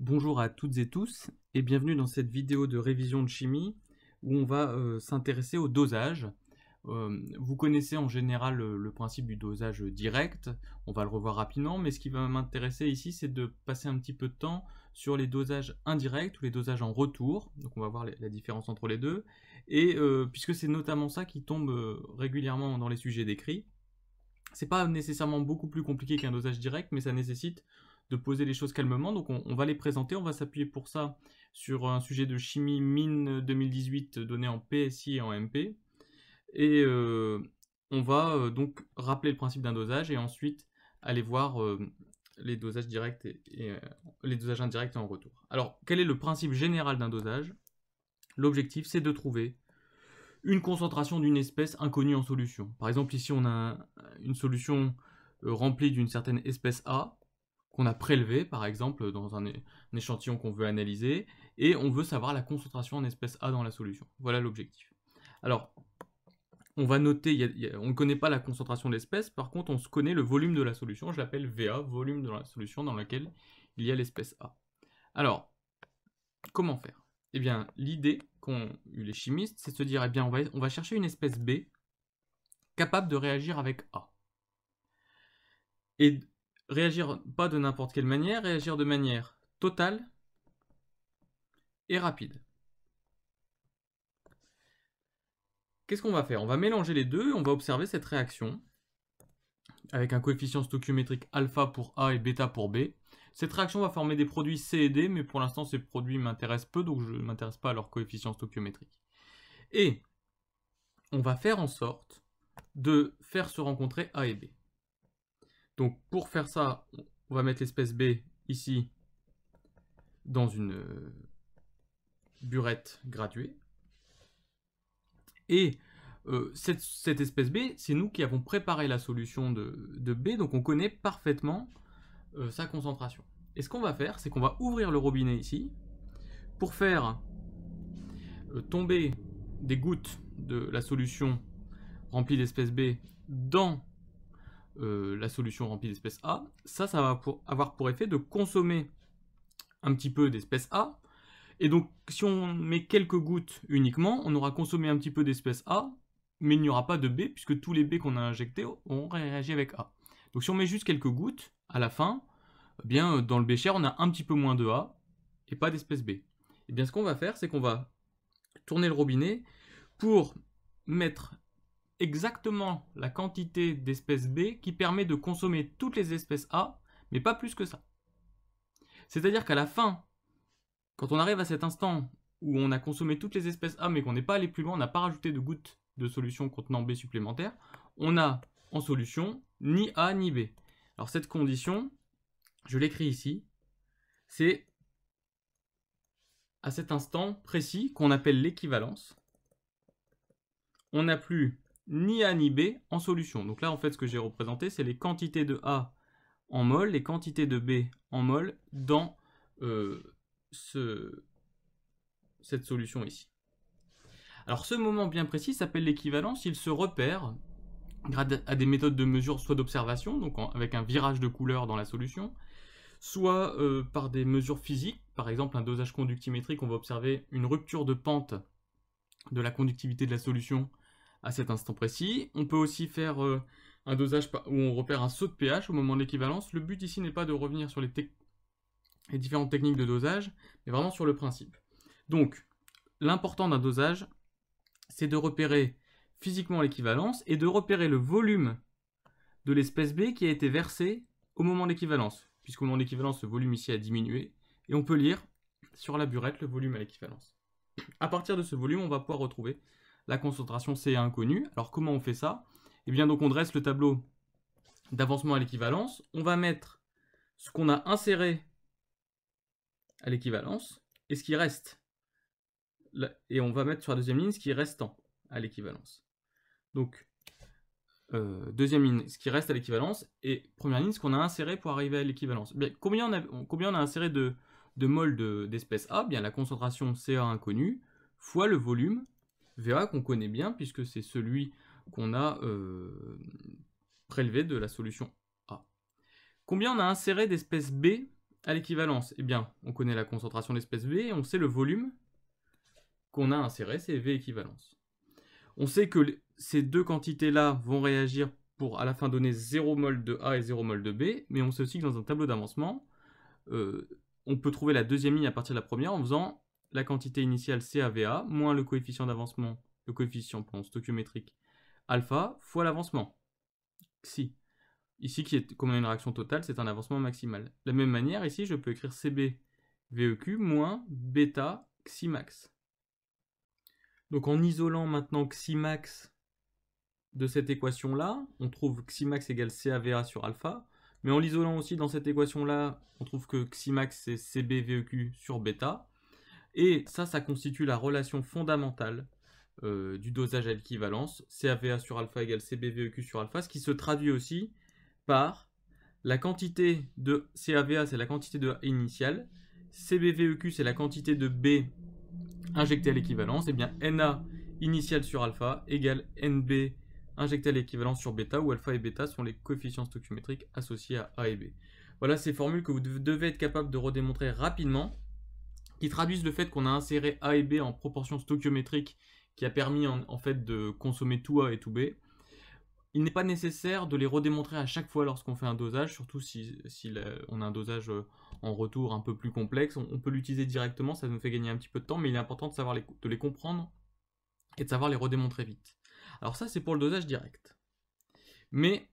Bonjour à toutes et tous et bienvenue dans cette vidéo de révision de chimie où on va euh, s'intéresser au dosage. Euh, vous connaissez en général euh, le, principe du dosage direct, on va le revoir rapidement, mais ce qui va m'intéresser ici c'est de passer un petit peu de temps sur les dosages indirects ou les dosages en retour, donc on va voir la différence entre les deux, et puisque c'est notamment ça qui tombe régulièrement dans les sujets décrits, c'est pas nécessairement beaucoup plus compliqué qu'un dosage direct, mais ça nécessite de poser les choses calmement. Donc on, va les présenter, on va s'appuyer pour ça sur un sujet de chimie mine 2018 donné en PSI et en MP. Et euh, on va euh, donc rappeler le principe d'un dosage et ensuite aller voir euh, les dosages directs et, et les dosages indirects en retour. Alors quel est le principe général d'un dosage L'objectif c'est de trouver une concentration d'une espèce inconnue en solution. Par exemple ici on a une solution remplie d'une certaine espèce A a prélevé, par exemple, dans un, échantillon qu'on veut analyser, et on veut savoir la concentration en espèce A dans la solution. Voilà l'objectif. Alors, on va noter, on ne connaît pas la concentration de l'espèce, par contre, on se connaît le volume de la solution. Je l'appelle VA, volume de la solution dans laquelle il y a l'espèce A. Alors, comment faire Eh bien, l'idée qu'ont eu les chimistes, c'est de se dire, eh bien, on va, on va chercher une espèce B capable de réagir avec A. Et réagir pas de n'importe quelle manière, réagir de manière totale et rapide. Qu'est-ce qu'on va faire On va mélanger les deux, on va observer cette réaction avec un coefficient stoichiométrique alpha pour A et bêta pour B. Cette réaction va former des produits C et D, mais pour l'instant ces produits m'intéressent peu, donc je ne m'intéresse pas à leur coefficient stoichiométrique. Et on va faire en sorte de faire se rencontrer A et B. Donc pour faire ça, on va mettre l'espèce B ici dans une euh, burette graduée. Et euh, cette, espèce B, c'est nous qui avons préparé la solution de, B, donc on connaît parfaitement euh, sa concentration. Et ce qu'on va faire, c'est qu'on va ouvrir le robinet ici pour faire tomber des gouttes de la solution remplie d'espèce B dans euh, la solution remplie d'espèce A, ça, ça va pour, avoir pour effet de consommer un petit peu d'espèce A. Et donc, si on met quelques gouttes uniquement, on aura consommé un petit peu d'espèce A, mais il n'y aura pas de B, puisque tous les B qu'on a injectés ont réagi avec A. Donc si on met juste quelques gouttes, à la fin, eh bien euh, dans le bécher on a un petit peu moins de A, et pas d'espèce B. Et eh bien ce qu'on va faire, c'est qu'on va tourner le robinet pour mettre exactement la quantité d'espèces B qui permet de consommer toutes les espèces A, mais pas plus que ça. C'est-à-dire qu'à la fin, quand on arrive à cet instant où on a consommé toutes les espèces A mais qu'on n'est pas allé plus loin, on n'a pas rajouté de gouttes de solution contenant B supplémentaire, on a en solution ni A ni B. Alors cette condition, je l'écris ici, c'est à cet instant précis qu'on appelle l'équivalence. On n'a plus ni A ni B en solution. Donc là, en fait, ce que j'ai représenté, c'est les quantités de A en mol, les quantités de B en mol dans euh, ce, cette solution ici. Alors ce moment bien précis s'appelle l'équivalence, il se repère grâce à des méthodes de mesure soit d'observation, donc avec un virage de couleur dans la solution, soit euh, par des mesures physiques, par exemple un dosage conductimétrique, on va observer une rupture de pente de la conductivité de la solution à cet instant précis. On peut aussi faire euh, un dosage où on repère un saut de pH au moment de l'équivalence. Le but ici n'est pas de revenir sur les, différentes techniques de dosage, mais vraiment sur le principe. Donc, l'important d'un dosage, c'est de repérer physiquement l'équivalence et de repérer le volume de l'espèce B qui a été versé au moment de l'équivalence. Puisqu'au moment de l'équivalence, ce volume ici a diminué. Et on peut lire sur la burette le volume à l'équivalence. À partir de ce volume, on va pouvoir retrouver la concentration CA inconnue. Alors comment on fait ça Eh bien donc on dresse le tableau d'avancement à l'équivalence. On va mettre ce qu'on a inséré à l'équivalence et ce qui reste. Et on va mettre sur la deuxième ligne ce qui est restant à l'équivalence. Donc euh, deuxième ligne, ce qui reste à l'équivalence, et première ligne, ce qu'on a inséré pour arriver à l'équivalence. Eh combien on, a, combien on a inséré de, de d'espèce A eh Bien, la concentration CA inconnue fois le volume VA qu'on connaît bien puisque c'est celui qu'on a euh, prélevé de la solution A. Combien on a inséré d'espèces B à l'équivalence Eh bien, on connaît la concentration d'espèces B et on sait le volume qu'on a inséré, c'est V équivalence. On sait que ces deux quantités-là vont réagir pour à la fin donner 0 mol de A et 0 mol de B, mais on sait aussi que dans un tableau d'avancement, euh, on peut trouver la deuxième ligne à partir de la première en faisant la quantité initiale CAVA moins le coefficient d'avancement, le coefficient pardon, stoichiométrique alpha fois l'avancement, xi. Ici, qui est, comme on a une réaction totale, c'est un avancement maximal. De la même manière, ici, je peux écrire CB e moins bêta max Donc en isolant maintenant max de cette équation-là, on trouve Ximax égale CAVA sur alpha, mais en l'isolant aussi dans cette équation-là, on trouve que max c'est CBVEQ sur bêta, et ça, ça constitue la relation fondamentale euh, du dosage à l'équivalence, CAVA sur alpha égale CBVEQ sur alpha, ce qui se traduit aussi par la quantité de CAVA, c'est la quantité de A initiale, CBVEQ, c'est la quantité de B injectée à l'équivalence, et eh bien NA initiale sur alpha égale NB injectée à l'équivalence sur bêta, où alpha et bêta sont les coefficients stoichiométriques associés à A et B. Voilà ces formules que vous devez être capable de redémontrer rapidement qui traduisent le fait qu'on a inséré A et B en proportion stoichiométrique qui a permis en, fait de consommer tout A et tout B. Il n'est pas nécessaire de les redémontrer à chaque fois lorsqu'on fait un dosage, surtout si, on a un dosage euh, en retour un peu plus complexe. On, peut l'utiliser directement, ça nous fait gagner un petit peu de temps, mais il est important de, savoir de les comprendre et de savoir les redémontrer vite. Alors ça, c'est pour le dosage direct. Mais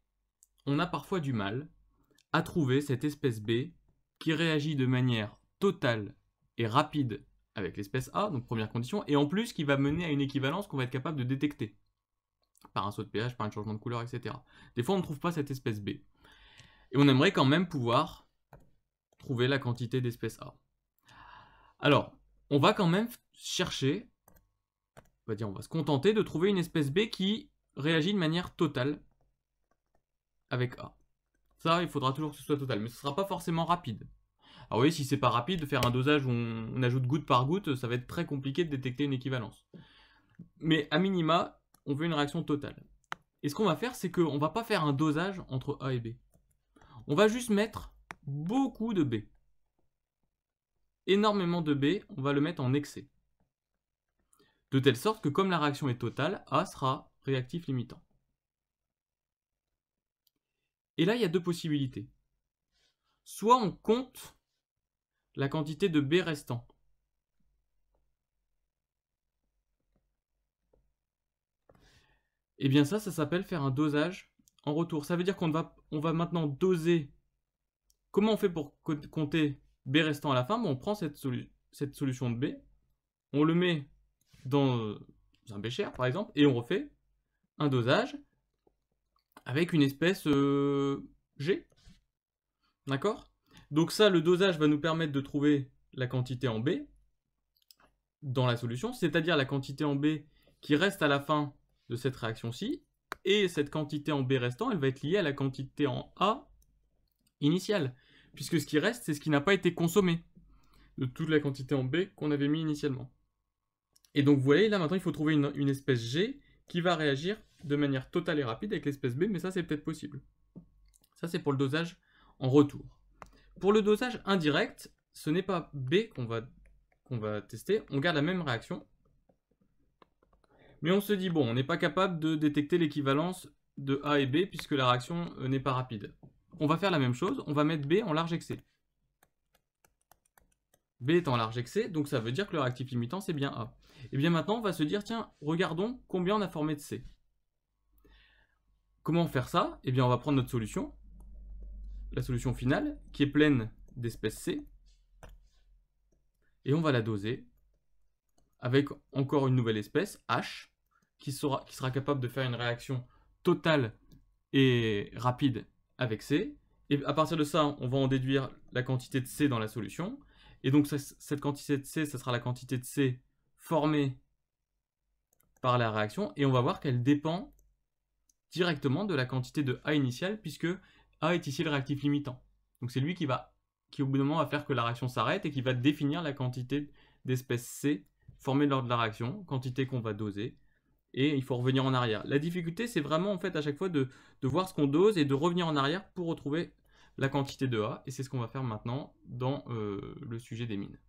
on a parfois du mal à trouver cette espèce B qui réagit de manière totale est rapide avec l'espèce A, donc première condition, et en plus qui va mener à une équivalence qu'on va être capable de détecter par un saut de pH, par un changement de couleur, etc. Des fois, on ne trouve pas cette espèce B. Et on aimerait quand même pouvoir trouver la quantité d'espèce A. Alors, on va quand même chercher, on va dire, on va se contenter de trouver une espèce B qui réagit de manière totale avec A. Ça, il faudra toujours que ce soit total, mais ce ne sera pas forcément rapide. Alors ah oui, voyez, si c'est pas rapide, de faire un dosage où on, on, ajoute goutte par goutte, ça va être très compliqué de détecter une équivalence. Mais à minima, on veut une réaction totale. Et ce qu'on va faire, c'est qu'on ne va pas faire un dosage entre A et B. On va juste mettre beaucoup de B. Énormément de B, on va le mettre en excès. De telle sorte que comme la réaction est totale, A sera réactif limitant. Et là, il y a deux possibilités. Soit on compte la quantité de B restant. Et eh bien ça, ça s'appelle faire un dosage en retour. Ça veut dire qu'on va, on va maintenant doser. Comment on fait pour compter B restant à la fin On prend cette, solution de B, on le met dans euh, un bécher par exemple, et on refait un dosage avec une espèce euh, G. D'accord donc ça, le dosage va nous permettre de trouver la quantité en B dans la solution, c'est-à-dire la quantité en B qui reste à la fin de cette réaction-ci, et cette quantité en B restant, elle va être liée à la quantité en A initiale, puisque ce qui reste, c'est ce qui n'a pas été consommé de toute la quantité en B qu'on avait mis initialement. Et donc vous voyez, là maintenant, il faut trouver une, une espèce G qui va réagir de manière totale et rapide avec l'espèce B, mais ça c'est peut-être possible. Ça c'est pour le dosage en retour. Pour le dosage indirect, ce n'est pas B qu'on va, tester, on garde la même réaction. Mais on se dit, bon, on n'est pas capable de détecter l'équivalence de A et B puisque la réaction euh, n'est pas rapide. On va faire la même chose, on va mettre B en large excès. B est en large excès, donc ça veut dire que le réactif limitant c'est bien A. Et eh bien maintenant on va se dire, tiens, regardons combien on a formé de C. Comment faire ça Eh bien on va prendre notre solution, la solution finale qui est pleine d'espèces C. Et on va la doser avec encore une nouvelle espèce, H, qui sera, capable de faire une réaction totale et rapide avec C. Et à partir de ça, on va en déduire la quantité de C dans la solution. Et donc cette quantité de C, ça sera la quantité de C formée par la réaction. Et on va voir qu'elle dépend directement de la quantité de A initiale, puisque a est ici le réactif limitant. Donc c'est lui qui va, qui au bout d'un moment va faire que la réaction s'arrête et qui va définir la quantité d'espèces C formée lors de la réaction, quantité qu'on va doser, et il faut revenir en arrière. La difficulté, c'est vraiment en fait à chaque fois de, voir ce qu'on dose et de revenir en arrière pour retrouver la quantité de A, et c'est ce qu'on va faire maintenant dans euh, le sujet des mines.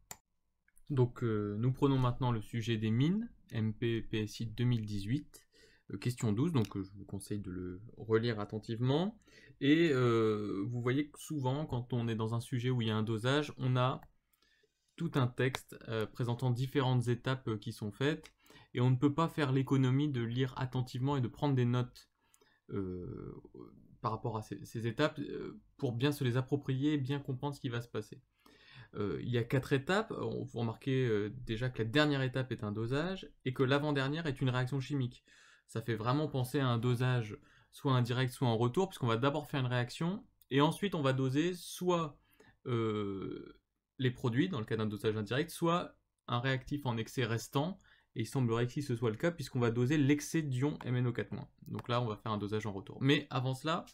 Donc euh, nous prenons maintenant le sujet des mines, MPPSI 2018, euh, question 12, donc euh, je vous conseille de le relire attentivement. Et euh, vous voyez que souvent, quand on est dans un sujet où il y a un dosage, on a tout un texte présentant différentes étapes qui sont faites, et on ne peut pas faire l'économie de lire attentivement et de prendre des notes par rapport à ces, étapes pour bien se les approprier et bien comprendre ce qui va se passer. il y a quatre étapes. Vous remarquez déjà que la dernière étape est un dosage et que l'avant-dernière est une réaction chimique ça fait vraiment penser à un dosage soit indirect, soit en retour, puisqu'on va d'abord faire une réaction, et ensuite on va doser soit euh, les produits, dans le cas d'un dosage indirect, soit un réactif en excès restant, et il semblerait que si ce soit le cas, puisqu'on va doser l'excès d'ion MNO4-. Donc là, on va faire un dosage en retour. Mais avant cela,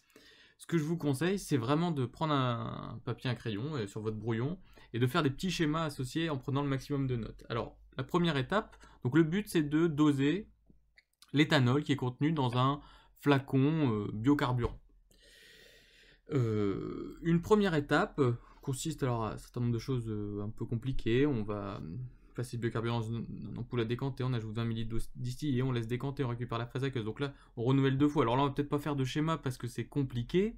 ce que je vous conseille, c'est vraiment de prendre un papier, un crayon euh, sur votre brouillon, et de faire des petits schémas associés en prenant le maximum de notes. Alors, la première étape, donc le but c'est de doser l'éthanol qui est contenu dans un flacon euh, biocarburant. Euh, une première étape euh, consiste alors à un certain nombre de choses un peu compliquées. On va passer le biocarburant dans la ampoule décanter, on ajoute 20 ml et on laisse décanter, on récupère la fraise aqueuse. Donc là, on renouvelle deux fois. Alors là, on va peut-être pas faire de schéma parce que c'est compliqué.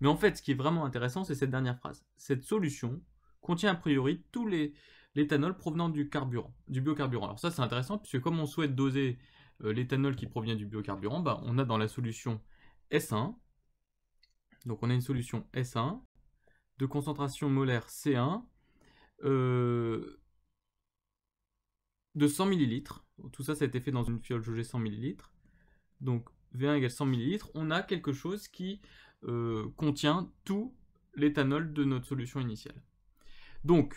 Mais en fait, ce qui est vraiment intéressant, c'est cette dernière phrase. Cette solution contient a priori tous les l'éthanol provenant du carburant, du biocarburant. Alors ça, c'est intéressant puisque comme on souhaite doser euh, l'éthanol qui provient du biocarburant, bah, on a dans la solution S1, donc on a une solution S1 de concentration molaire C1 euh, de 100 ml. Tout ça, ça a été fait dans une fiole jaugée 100 ml. Donc V1 égale 100 ml, on a quelque chose qui euh, contient tout l'éthanol de notre solution initiale. Donc,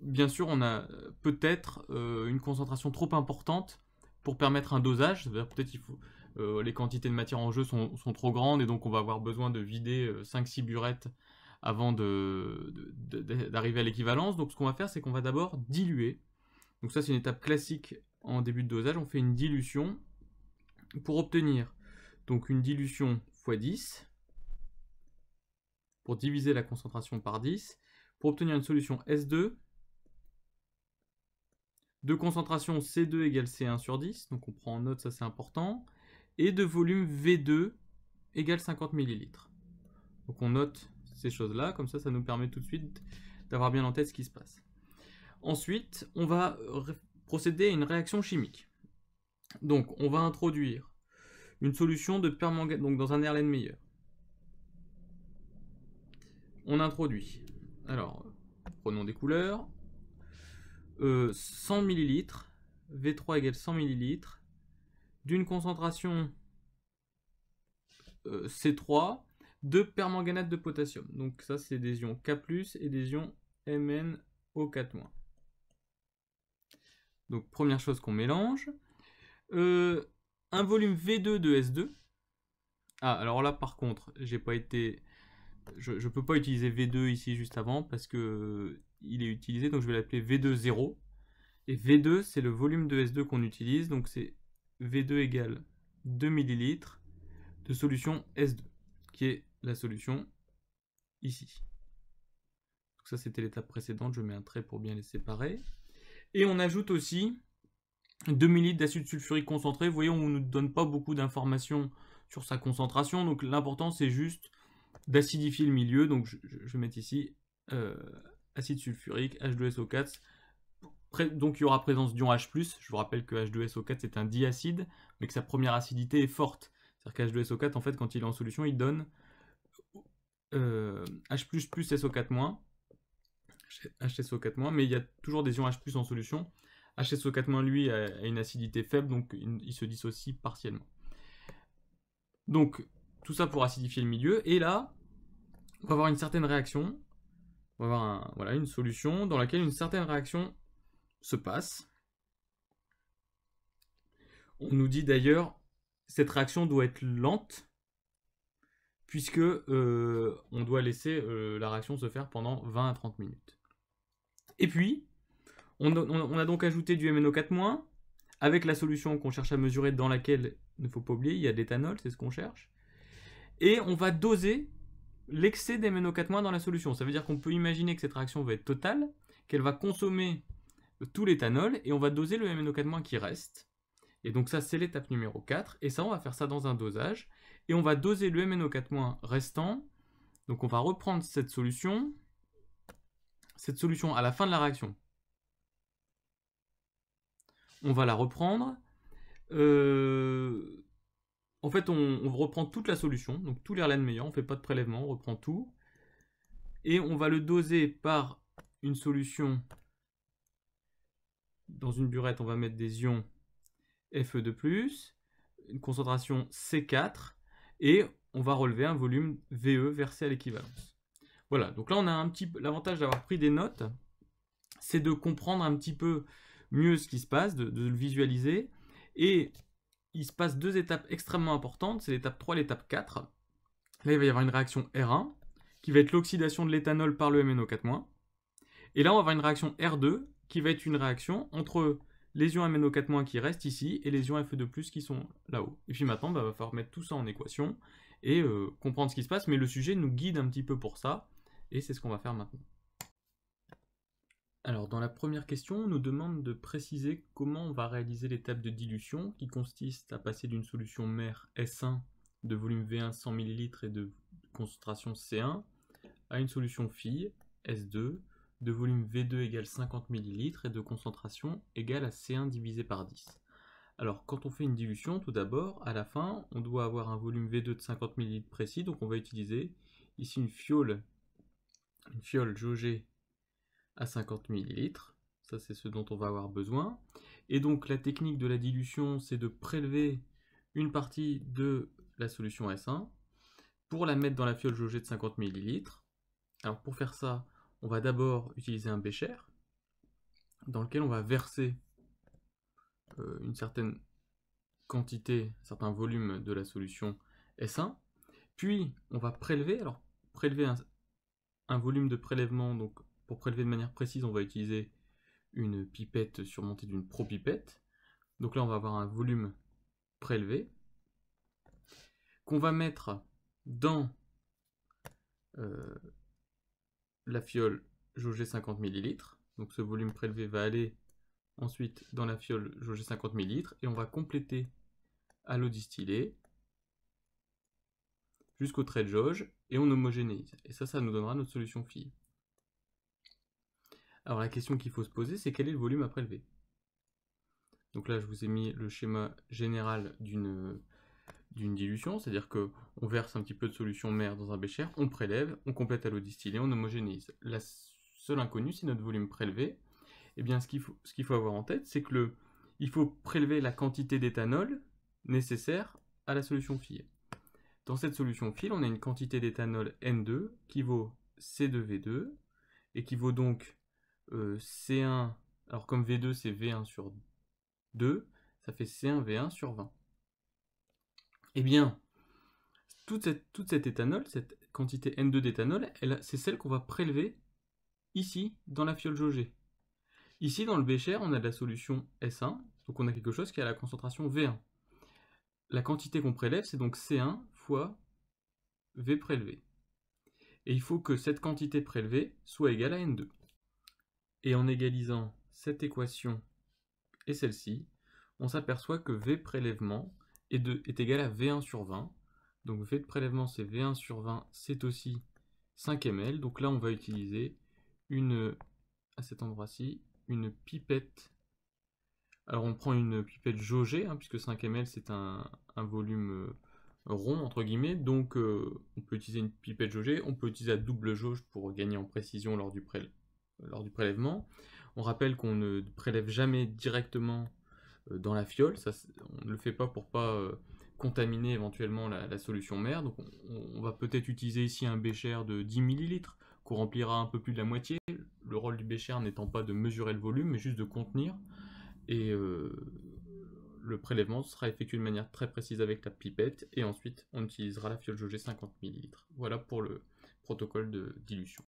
bien sûr, on a peut-être une concentration trop importante pour permettre un dosage, peut-être il faut, euh, les quantités de matière en jeu sont, trop grandes et donc on va avoir besoin de vider 5-6 euh, burettes avant d'arriver de, à l'équivalence. Donc ce qu'on va faire, c'est qu'on va d'abord diluer. Donc ça c'est une étape classique en début de dosage, on fait une dilution pour obtenir donc une dilution x 10 pour diviser la concentration par 10 pour obtenir une solution S2 de concentration, C2 égale C1 sur 10, donc on prend en note, ça c'est important. Et de volume V2 égale 50 ml. Donc on note ces choses-là, comme ça, ça nous permet tout de suite d'avoir bien en tête ce qui se passe. Ensuite, on va procéder à une réaction chimique. Donc on va introduire une solution de permanganate, donc dans un Erlenmeyer. meilleur. On introduit, alors prenons des couleurs, 100 ml, V3 égale 100 ml, d'une concentration euh, C3 de permanganate de potassium. Donc ça, c'est des ions K+, et des ions MnO4-. Donc première chose qu'on mélange. Euh, un volume V2 de S2. Ah, alors là, par contre, j'ai pas été... Je ne peux pas utiliser V2 ici juste avant parce que il est utilisé, donc je vais l'appeler V2,0. Et V2, c'est le volume de S2 qu'on utilise, donc c'est V2 égale 2 ml de solution S2, qui est la solution ici. Donc ça, c'était l'étape précédente, je mets un trait pour bien les séparer. Et on ajoute aussi 2 ml d'acide sulfurique concentré. Vous voyez, on ne nous donne pas beaucoup d'informations sur sa concentration, donc l'important, c'est juste d'acidifier le milieu. Donc je, vais mettre ici... Euh, acide sulfurique, H2SO4. Donc il y aura présence d'ion H+, je vous rappelle que H2SO4 c'est un diacide, mais que sa première acidité est forte. C'est-à-dire qu'H2SO4, en fait, quand il est en solution, il donne euh, H++ plus SO4-, HSO4-, mais il y a toujours des ions H+, en solution. HSO4- lui a une acidité faible, donc il se dissocie partiellement. Donc tout ça pour acidifier le milieu, et là, on va avoir une certaine réaction on va avoir voilà, une solution dans laquelle une certaine réaction se passe. On nous dit d'ailleurs, cette réaction doit être lente, puisque euh, on doit laisser euh, la réaction se faire pendant 20 à 30 minutes. Et puis, on a, on a donc ajouté du MNO4- avec la solution qu'on cherche à mesurer dans laquelle, il ne faut pas oublier, il y a de l'éthanol, c'est ce qu'on cherche. Et on va doser l'excès des 4 dans la solution. Ça veut dire qu'on peut imaginer que cette réaction va être totale, qu'elle va consommer tout l'éthanol, et on va doser le MNO4- qui reste. Et donc ça, c'est l'étape numéro 4, et ça, on va faire ça dans un dosage, et on va doser le MNO4- restant. Donc on va reprendre cette solution, cette solution à la fin de la réaction. On va la reprendre. Euh, en fait, on, reprend toute la solution, donc tous les RLN meilleurs, on ne fait pas de prélèvement, on reprend tout. Et on va le doser par une solution. Dans une burette, on va mettre des ions Fe de plus, une concentration C4, et on va relever un volume VE versé à l'équivalence. Voilà, donc là on a un petit l'avantage d'avoir pris des notes, c'est de comprendre un petit peu mieux ce qui se passe, de, de le visualiser, et il se passe deux étapes extrêmement importantes, c'est l'étape 3 et l'étape 4. Là, il va y avoir une réaction R1, qui va être l'oxydation de l'éthanol par le MNO4-. Et là, on va avoir une réaction R2, qui va être une réaction entre les ions MNO4- qui restent ici et les ions Fe2+, qui sont là-haut. Et puis maintenant, il bah, va falloir mettre tout ça en équation et euh, comprendre ce qui se passe, mais le sujet nous guide un petit peu pour ça, et c'est ce qu'on va faire maintenant. Alors, dans la première question, on nous demande de préciser comment on va réaliser l'étape de dilution qui consiste à passer d'une solution mère S1 de volume V1 100 ml et de concentration C1 à une solution fille S2 de volume V2 égale 50 ml et de concentration égale à C1 divisé par 10. Alors quand on fait une dilution, tout d'abord, à la fin, on doit avoir un volume V2 de 50 ml précis, donc on va utiliser ici une fiole, une fiole jaugée 50 ml. Ça, c'est ce dont on va avoir besoin. Et donc, la technique de la dilution, c'est de prélever une partie de la solution S1 pour la mettre dans la fiole jaugée de 50 ml. Alors, pour faire ça, on va d'abord utiliser un bécher dans lequel on va verser euh, une certaine quantité, certains certain volume de la solution S1. Puis, on va prélever. Alors, prélever un, un volume de prélèvement, donc pour prélever de manière précise, on va utiliser une pipette surmontée d'une pro-pipette. Donc là, on va avoir un volume prélevé qu'on va mettre dans euh, la fiole jaugée 50 ml. Donc ce volume prélevé va aller ensuite dans la fiole jaugée 50 ml et on va compléter à l'eau distillée jusqu'au trait de jauge et on homogénéise. Et ça, ça nous donnera notre solution fille. Alors la question qu'il faut se poser, c'est quel est le volume à prélever Donc là, je vous ai mis le schéma général d'une dilution, c'est-à-dire que on verse un petit peu de solution mère dans un bécher, on prélève, on complète à l'eau distillée, on homogénéise. La seule inconnue, c'est notre volume prélevé. Et eh bien, ce qu'il faut, qu'il faut, avoir en tête, c'est que il faut prélever la quantité d'éthanol nécessaire à la solution fille. Dans cette solution file, on a une quantité d'éthanol N2 qui vaut C2V2 et qui vaut donc euh, C1, alors comme V2 c'est V1 sur 2, ça fait C1 V1 sur 20. et eh bien, toute cette, toute cette éthanol, cette quantité N2 d'éthanol, c'est celle qu'on va prélever ici dans la fiole jaugée. Ici dans le bécher, on a de la solution S1, donc on a quelque chose qui a la concentration V1. La quantité qu'on prélève, c'est donc C1 fois V prélevé. Et il faut que cette quantité prélevée soit égale à N2. Et en égalisant cette équation et celle-ci, on s'aperçoit que V prélèvement est, égal à V1 sur 20. Donc V de prélèvement, c'est V1 sur 20, c'est aussi 5 ml. Donc là, on va utiliser une, à cet endroit-ci, une pipette. Alors on prend une pipette jaugée, hein, puisque 5 ml c'est un, volume euh, rond, entre guillemets. Donc euh, on peut utiliser une pipette jaugée, on peut utiliser la double jauge pour gagner en précision lors du, prélèvement lors du prélèvement. On rappelle qu'on ne prélève jamais directement euh, dans la fiole, on ne le fait pas pour pas euh, contaminer éventuellement la, solution mère. Donc on, va peut-être utiliser ici un bécher de 10 ml qu'on remplira un peu plus de la moitié. Le rôle du bécher n'étant pas de mesurer le volume, mais juste de contenir. Et euh, le prélèvement sera effectué de manière très précise avec la pipette. Et ensuite, on utilisera la fiole jaugée 50 ml. Voilà pour le protocole de dilution.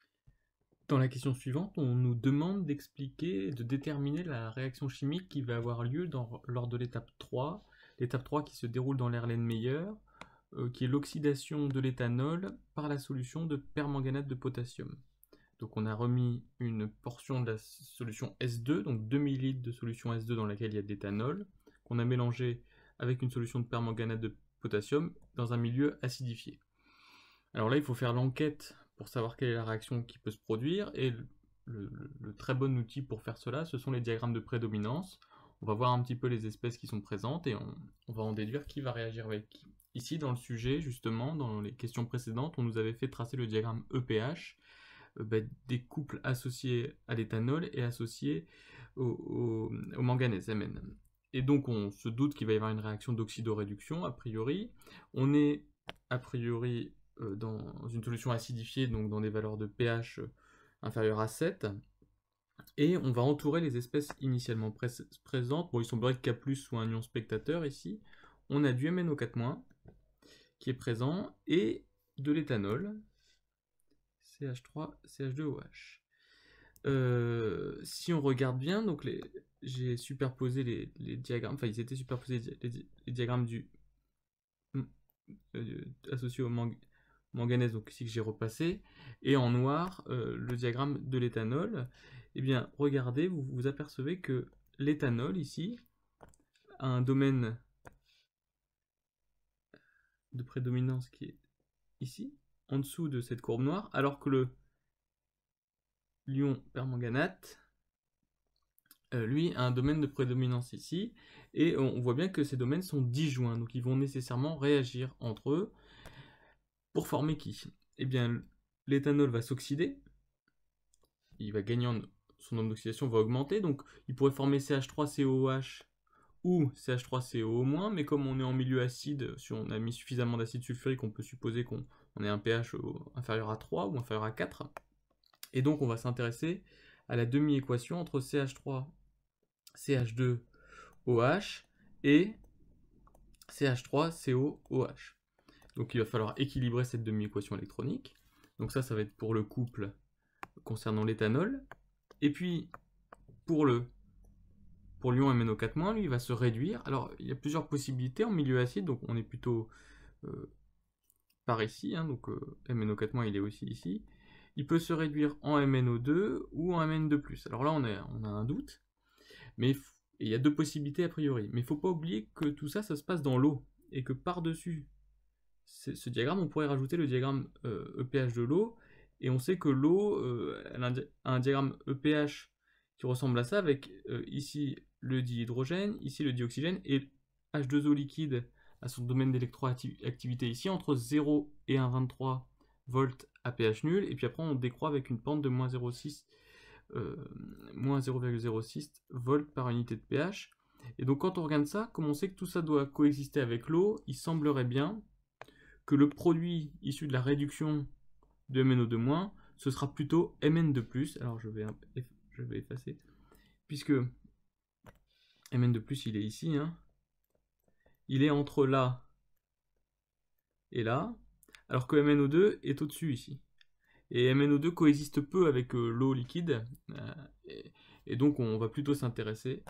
Dans la question suivante, on nous demande d'expliquer de déterminer la réaction chimique qui va avoir lieu lors de l'étape 3, l'étape 3 qui se déroule dans l'Erlenmeyer, meilleur, qui est l'oxydation de l'éthanol par la solution de permanganate de potassium. Donc on a remis une portion de la solution S2, donc 2 ml de solution S2 dans laquelle il y a de l'éthanol, qu'on a mélangé avec une solution de permanganate de potassium dans un milieu acidifié. Alors là, il faut faire l'enquête pour savoir quelle est la réaction qui peut se produire. Et le, très bon outil pour faire cela, ce sont les diagrammes de prédominance. On va voir un petit peu les espèces qui sont présentes et on, va en déduire qui va réagir avec qui. Ici, dans le sujet, justement, dans les questions précédentes, on nous avait fait tracer le diagramme EPH, euh, bah, des couples associés à l'éthanol et associés au, au, au manganèse, MN. Et donc, on se doute qu'il va y avoir une réaction d'oxydoréduction, a priori. On est, a priori, euh, dans une solution acidifiée, donc dans des valeurs de pH euh, inférieures à 7. Et on va entourer les espèces initialement présentes. Bon, ils sont que K+, ou un ion spectateur ici. On a du MnO4- qui est présent, et de l'éthanol, CH3, CH2OH. Euh, si on regarde bien, donc les j'ai superposé les, diagrammes, enfin ils étaient superposés les, diagrammes du, associé associés au, mangue, manganèse donc ici que j'ai repassé, et en noir euh, le diagramme de l'éthanol, eh bien regardez, vous vous apercevez que l'éthanol ici a un domaine de prédominance qui est ici, en dessous de cette courbe noire, alors que le l'ion permanganate, euh, lui, a un domaine de prédominance ici, et on voit bien que ces domaines sont disjoints, donc ils vont nécessairement réagir entre eux, pour former qui Eh bien, l'éthanol va s'oxyder, il va gagner son nombre d'oxydation va augmenter, donc il pourrait former ch 3 coh ou CH3CO-, mais comme on est en milieu acide, si on a mis suffisamment d'acide sulfurique, on peut supposer qu'on ait un pH euh, inférieur à 3 ou inférieur à 4. Et donc on va s'intéresser à la demi-équation entre CH3, CH2OH et CH3COOH. Donc il va falloir équilibrer cette demi-équation électronique. Donc ça, ça va être pour le couple concernant l'éthanol. Et puis, pour le pour l'ion MNO4-, lui, il va se réduire. Alors, il y a plusieurs possibilités en milieu acide, donc on est plutôt euh, par ici, hein. donc euh, MNO4- il est aussi ici. Il peut se réduire en MNO2 ou en MN2+. Alors là, on on a un doute, mais il y a deux possibilités a priori. Mais il ne faut pas oublier que tout ça, ça se passe dans l'eau, et que par-dessus ce diagramme, on pourrait rajouter le diagramme EPH e de l'eau, et on sait que l'eau euh, a un diagramme EPH qui ressemble à ça, avec euh, ici le dihydrogène, ici le dioxygène, et H2O liquide à son domaine d'électroactivité ici, entre 0 et 1,23 volts à pH nul, et puis après on décroît avec une pente de moins 0,06 0,06 euh, volts par unité de pH. Et donc quand on regarde ça, comme on sait que tout ça doit coexister avec l'eau, il semblerait bien le produit issu de la réduction de MNO 2 moins, ce sera plutôt MN de plus. Alors je vais, effacer, puisque MN de plus, il est ici. Hein. Il est entre là et là, alors que MNO2 est au-dessus ici. Et MNO2 coexiste peu avec euh, l'eau liquide, euh, et, et, donc on va plutôt s'intéresser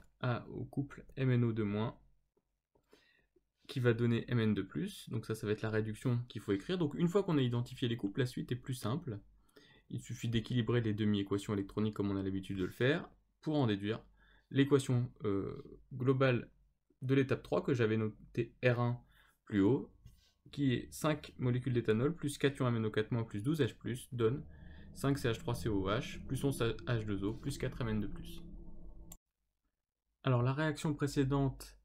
au couple MNO2- qui va donner mn de plus. Donc ça, ça va être la réduction qu'il faut écrire. Donc une fois qu'on a identifié les couples, la suite est plus simple. Il suffit d'équilibrer les demi-équations électroniques comme on a l'habitude de le faire pour en déduire l'équation euh, globale de l'étape 3 que j'avais noté R1 plus haut, qui est 5 molécules d'éthanol plus 4 mno 4 plus 12H+, donne 5CH3COH plus 11H2O plus 4 Mn de plus. Alors la réaction précédente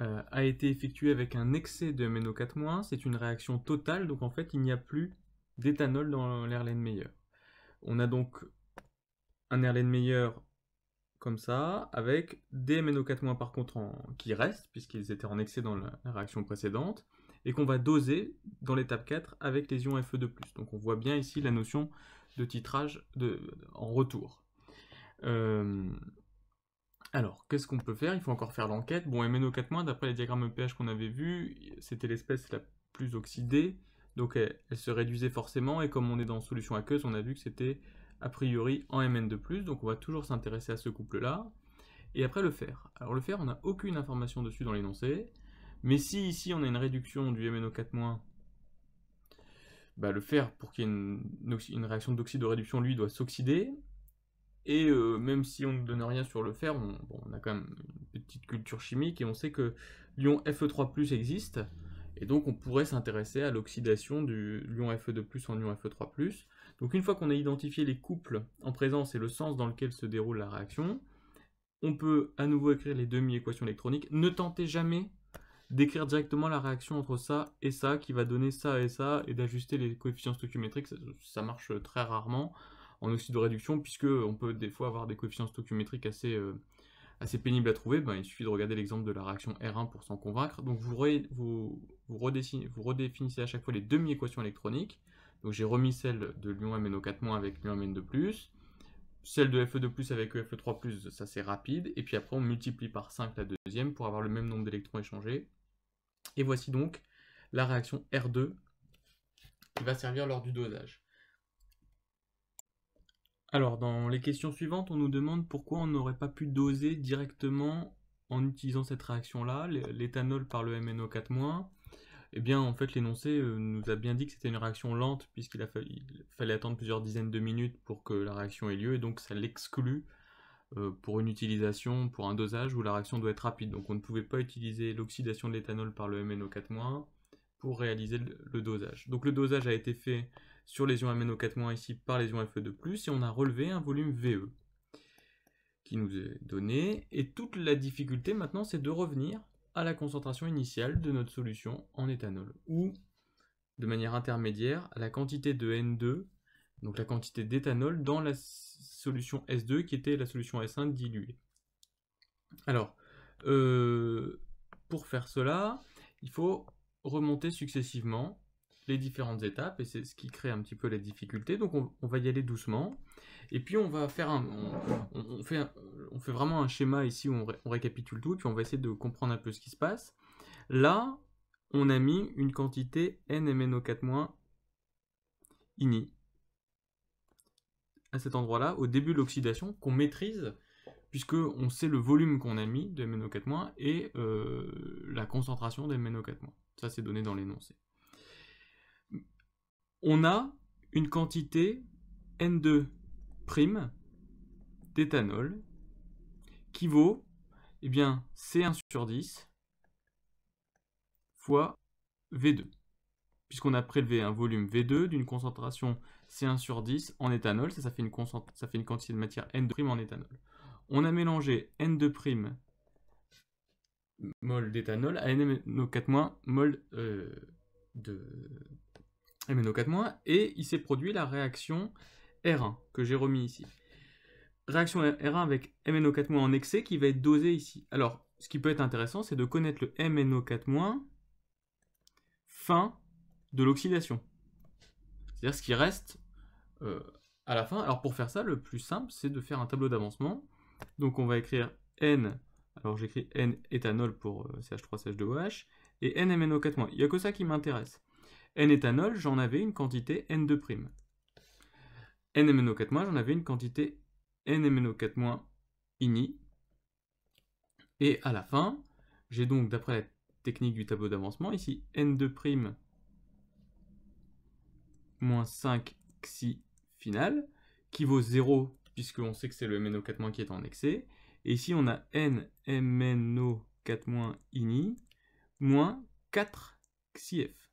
euh, a été effectué avec un excès de mno 4 C'est une réaction totale, donc en fait, il n'y a plus d'éthanol dans meilleur On a donc un meilleur comme ça, avec des mno 4 par contre en, qui restent, puisqu'ils étaient en excès dans la, réaction précédente, et qu'on va doser dans l'étape 4 avec les ions fe plus Donc on voit bien ici la notion de titrage de, en retour. Euh, alors, qu'est-ce qu'on peut faire Il faut encore faire l'enquête. Bon, MNO4-, d'après les diagrammes pH qu'on avait vus, c'était l'espèce la plus oxydée, donc elle, se réduisait forcément, et comme on est dans solution aqueuse, on a vu que c'était a priori en Mn2+, donc on va toujours s'intéresser à ce couple-là. Et après le fer. Alors le fer, on n'a aucune information dessus dans l'énoncé, mais si ici on a une réduction du MnO4-, bah, le fer, pour qu'il y ait une, une réaction réduction, lui, doit s'oxyder, et euh, même si on ne donne rien sur le fer, on, a quand même une petite culture chimique et on sait que l'ion Fe3 existe. Et donc on pourrait s'intéresser à l'oxydation du l'ion Fe2 en ion Fe3. Donc une fois qu'on a identifié les couples en présence et le sens dans lequel se déroule la réaction, on peut à nouveau écrire les demi-équations électroniques. Ne tentez jamais d'écrire directement la réaction entre ça et ça qui va donner ça et ça et d'ajuster les coefficients stoichiométriques. ça marche très rarement en oxyde de réduction, puisque on peut des fois avoir des coefficients stoichiométriques assez, euh, assez pénibles à trouver. Ben, il suffit de regarder l'exemple de la réaction R1 pour s'en convaincre. Donc vous, redéfinissez à chaque fois les demi-équations électroniques. Donc j'ai remis celle de l'ion MNO4- avec l'ion MN2+, celle de Fe2+, avec e Fe3+, ça c'est rapide, et puis après on multiplie par 5 la deuxième pour avoir le même nombre d'électrons échangés. Et voici donc la réaction R2 qui va servir lors du dosage. Alors, dans les questions suivantes, on nous demande pourquoi on n'aurait pas pu doser directement en utilisant cette réaction-là, l'éthanol par le MNO4-. Eh bien, en fait, l'énoncé euh, nous a bien dit que c'était une réaction lente, puisqu'il fallait attendre plusieurs dizaines de minutes pour que la réaction ait lieu, et donc ça l'exclut euh, pour une utilisation, pour un dosage où la réaction doit être rapide. Donc on ne pouvait pas utiliser l'oxydation de l'éthanol par le MNO4- pour réaliser le dosage. Donc le dosage a été fait sur les ions MNO4- ici par les ions Fe2+, et on a relevé un volume VE qui nous est donné. Et toute la difficulté maintenant, c'est de revenir à la concentration initiale de notre solution en éthanol, ou de manière intermédiaire, à la quantité de N2, donc la quantité d'éthanol dans la solution S2 qui était la solution S1 diluée. Alors, euh, pour faire cela, il faut remonter successivement les différentes étapes et c'est ce qui crée un petit peu la difficulté. Donc on, va y aller doucement et puis on va faire un, on, fait, on fait vraiment un schéma ici où on, récapitule tout et puis on va essayer de comprendre un peu ce qui se passe. Là, on a mis une quantité NMNO4- ini à cet endroit-là, au début de l'oxydation, qu'on maîtrise, puisque on sait le volume qu'on a mis de MnO4- et euh, la concentration de MnO4-. Ça, c'est donné dans l'énoncé on a une quantité N2' d'éthanol qui vaut eh bien, C1 sur 10 fois V2, puisqu'on a prélevé un volume V2 d'une concentration C1 sur 10 en éthanol, ça, ça, fait une ça fait une quantité de matière N2' en éthanol. On a mélangé N2' mol d'éthanol à N4- mol euh, de MNO4-, et il s'est produit la réaction R1 que j'ai remis ici. Réaction R1 avec MNO4- en excès qui va être dosée ici. Alors, ce qui peut être intéressant, c'est de connaître le MNO4- fin de l'oxydation. C'est-à-dire ce qui reste euh, à la fin. Alors pour faire ça, le plus simple, c'est de faire un tableau d'avancement. Donc on va écrire N, alors j'écris N éthanol pour CH3CH2OH, euh, et N MNO4-. Il n'y a que ça qui m'intéresse. N éthanol, j'en avais une quantité N2'. NMNO4-, j'en avais une quantité NMNO4- ini. Et à la fin, j'ai donc, d'après la technique du tableau d'avancement, ici N2' moins 5 xi final, qui vaut 0, puisqu'on sait que c'est le MNO4- qui est en excès. Et ici, on a NMNO4- ini moins 4 xif.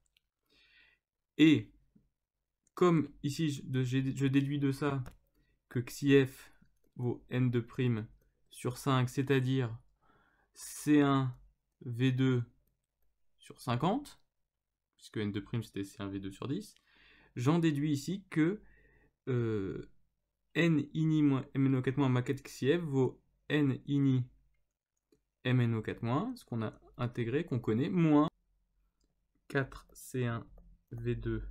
Et comme ici je, déduis de ça que xif vaut n de prime sur 5, c'est-à-dire c1 v2 sur 50, puisque n de prime c'était c1 v2 sur 10, j'en déduis ici que euh, n ini mno4 moins maquette vaut n ini mno4 moins, ce qu'on a intégré, qu'on connaît, moins 4c1 V2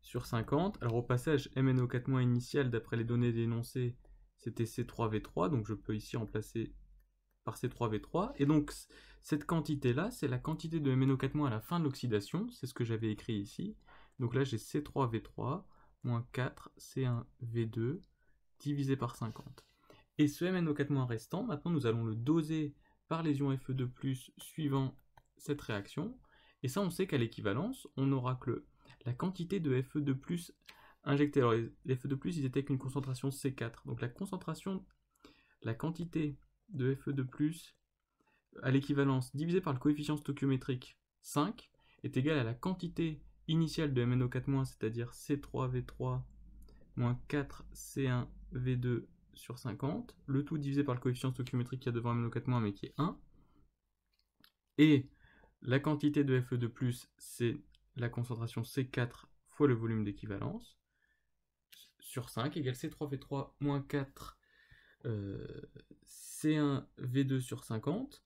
sur 50. Alors au passage, MNO4- initial, d'après les données dénoncées, c'était C3V3, donc je peux ici remplacer par C3V3. Et donc cette quantité-là, c'est la quantité de MNO4- à la fin de l'oxydation, c'est ce que j'avais écrit ici. Donc là j'ai C3V3 moins 4 C1V2 divisé par 50. Et ce MNO4- restant, maintenant nous allons le doser par les ions Fe2+, suivant cette réaction. Et ça, on sait qu'à l'équivalence, on aura que la quantité de Fe de plus injectée. Alors, les, Fe de ils étaient avec une concentration C4. Donc, la concentration, la quantité de Fe de à l'équivalence divisée par le coefficient stoichiométrique 5 est égale à la quantité initiale de MnO4-, c'est-à-dire C3V3 4C1V2 sur 50, le tout divisé par le coefficient stoichiométrique qu'il a devant MnO4-, mais qui est 1, et la quantité de Fe de plus, c'est la concentration C4 fois le volume d'équivalence sur 5 égale C3V3 moins 4 euh, C1V2 sur 50.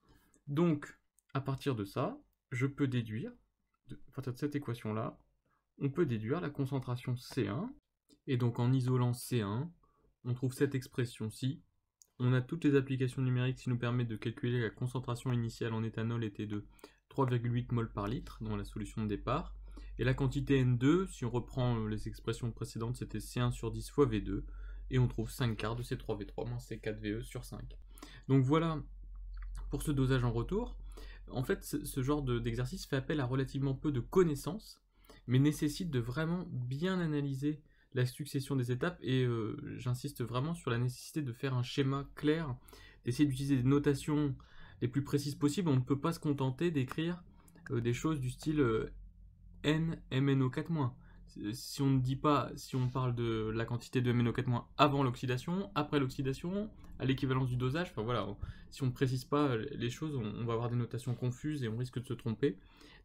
Donc, à partir de ça, je peux déduire, de, de cette équation-là, on peut déduire la concentration C1. Et donc, en isolant C1, on trouve cette expression-ci on a toutes les applications numériques qui nous permettent de calculer la concentration initiale en éthanol était de 3,8 mol par litre dans la solution de départ. Et la quantité N2, si on reprend euh, les expressions précédentes, c'était C1 sur 10 fois V2. Et on trouve 5 quarts de C3V3 moins C4VE e sur 5. Donc voilà pour ce dosage en retour. En fait, ce genre d'exercice fait appel à relativement peu de connaissances, mais nécessite de vraiment bien analyser la succession des étapes et euh, j'insiste vraiment sur la nécessité de faire un schéma clair, d'essayer d'utiliser des notations les plus précises possibles. On ne peut pas se contenter d'écrire euh, des choses du style nmno euh, N, MNO4-. Si on ne dit pas, si on parle de la quantité de MNO4- avant l'oxydation, après l'oxydation, à l'équivalence du dosage, enfin voilà, si on ne précise pas les choses, on, va avoir des notations confuses et on risque de se tromper.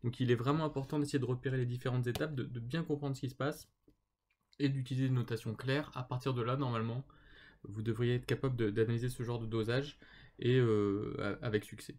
Donc il est vraiment important d'essayer de repérer les différentes étapes, de bien comprendre ce qui se passe et d'utiliser une notation claire. À partir de là, normalement, vous devriez être capable d'analyser ce genre de dosage et euh, avec succès.